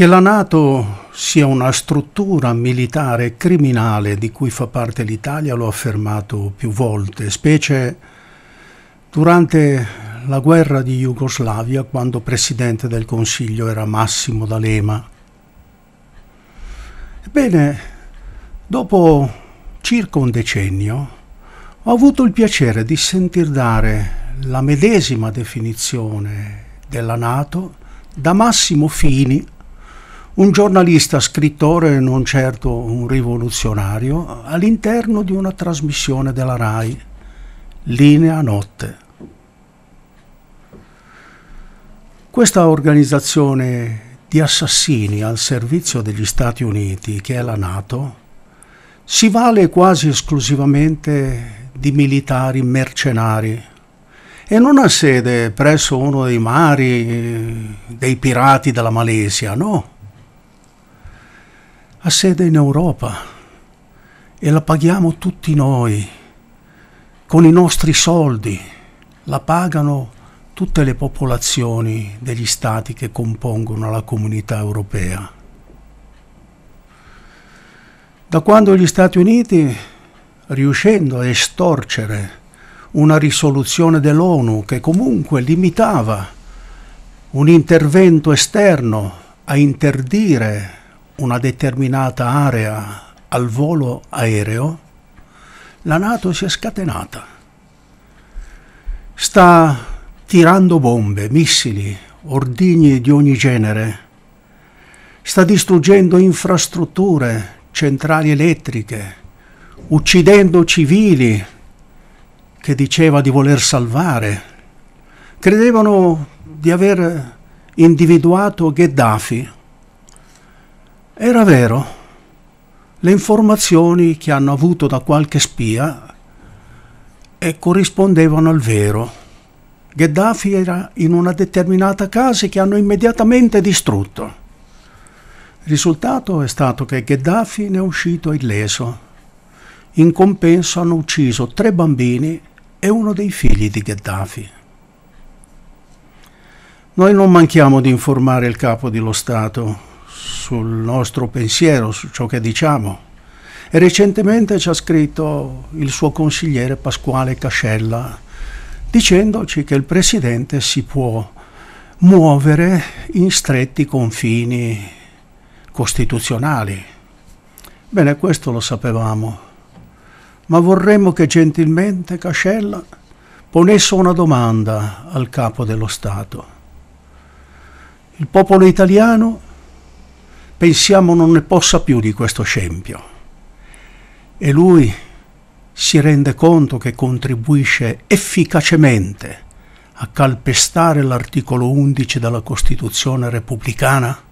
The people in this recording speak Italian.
Che la Nato sia una struttura militare criminale di cui fa parte l'Italia l'ho affermato più volte, specie durante la guerra di Jugoslavia quando presidente del Consiglio era Massimo D'Alema. Ebbene, dopo circa un decennio ho avuto il piacere di sentir dare la medesima definizione della Nato da Massimo Fini un giornalista scrittore, non certo un rivoluzionario, all'interno di una trasmissione della RAI, Linea Notte. Questa organizzazione di assassini al servizio degli Stati Uniti, che è la Nato, si vale quasi esclusivamente di militari mercenari e non ha sede presso uno dei mari eh, dei pirati della Malesia, no, ha sede in Europa e la paghiamo tutti noi, con i nostri soldi, la pagano tutte le popolazioni degli stati che compongono la comunità europea. Da quando gli Stati Uniti, riuscendo a estorcere una risoluzione dell'ONU che comunque limitava un intervento esterno a interdire una determinata area al volo aereo, la Nato si è scatenata. Sta tirando bombe, missili, ordigni di ogni genere. Sta distruggendo infrastrutture, centrali elettriche, uccidendo civili che diceva di voler salvare. Credevano di aver individuato Gheddafi era vero. Le informazioni che hanno avuto da qualche spia e eh, corrispondevano al vero. Gheddafi era in una determinata casa che hanno immediatamente distrutto. Il risultato è stato che Gheddafi ne è uscito illeso. In compenso hanno ucciso tre bambini e uno dei figli di Gheddafi. Noi non manchiamo di informare il capo dello Stato sul nostro pensiero, su ciò che diciamo. E recentemente ci ha scritto il suo consigliere Pasquale Cascella dicendoci che il Presidente si può muovere in stretti confini costituzionali. Bene, questo lo sapevamo, ma vorremmo che gentilmente Cascella ponesse una domanda al capo dello Stato. Il popolo italiano pensiamo non ne possa più di questo scempio. E lui si rende conto che contribuisce efficacemente a calpestare l'articolo 11 della Costituzione repubblicana?